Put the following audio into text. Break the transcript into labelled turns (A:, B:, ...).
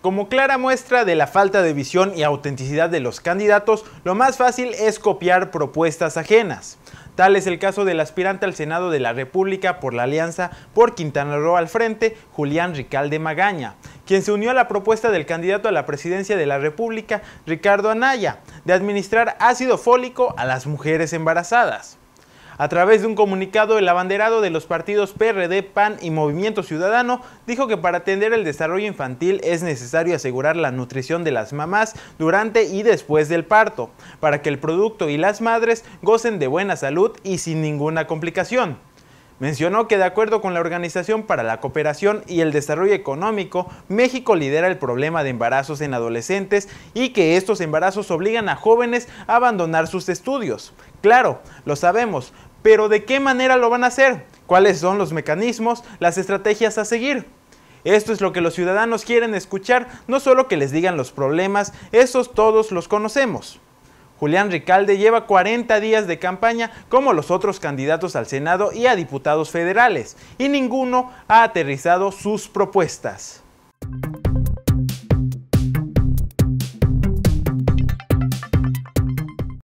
A: Como clara muestra de la falta de visión y autenticidad de los candidatos, lo más fácil es copiar propuestas ajenas. Tal es el caso del aspirante al Senado de la República por la Alianza por Quintana Roo al frente, Julián Ricalde Magaña, quien se unió a la propuesta del candidato a la presidencia de la República, Ricardo Anaya, de administrar ácido fólico a las mujeres embarazadas. A través de un comunicado, el abanderado de los partidos PRD, PAN y Movimiento Ciudadano dijo que para atender el desarrollo infantil es necesario asegurar la nutrición de las mamás durante y después del parto, para que el producto y las madres gocen de buena salud y sin ninguna complicación. Mencionó que de acuerdo con la Organización para la Cooperación y el Desarrollo Económico, México lidera el problema de embarazos en adolescentes y que estos embarazos obligan a jóvenes a abandonar sus estudios. Claro, lo sabemos, pero ¿de qué manera lo van a hacer? ¿Cuáles son los mecanismos, las estrategias a seguir? Esto es lo que los ciudadanos quieren escuchar, no solo que les digan los problemas, esos todos los conocemos. Julián Ricalde lleva 40 días de campaña como los otros candidatos al Senado y a diputados federales, y ninguno ha aterrizado sus propuestas.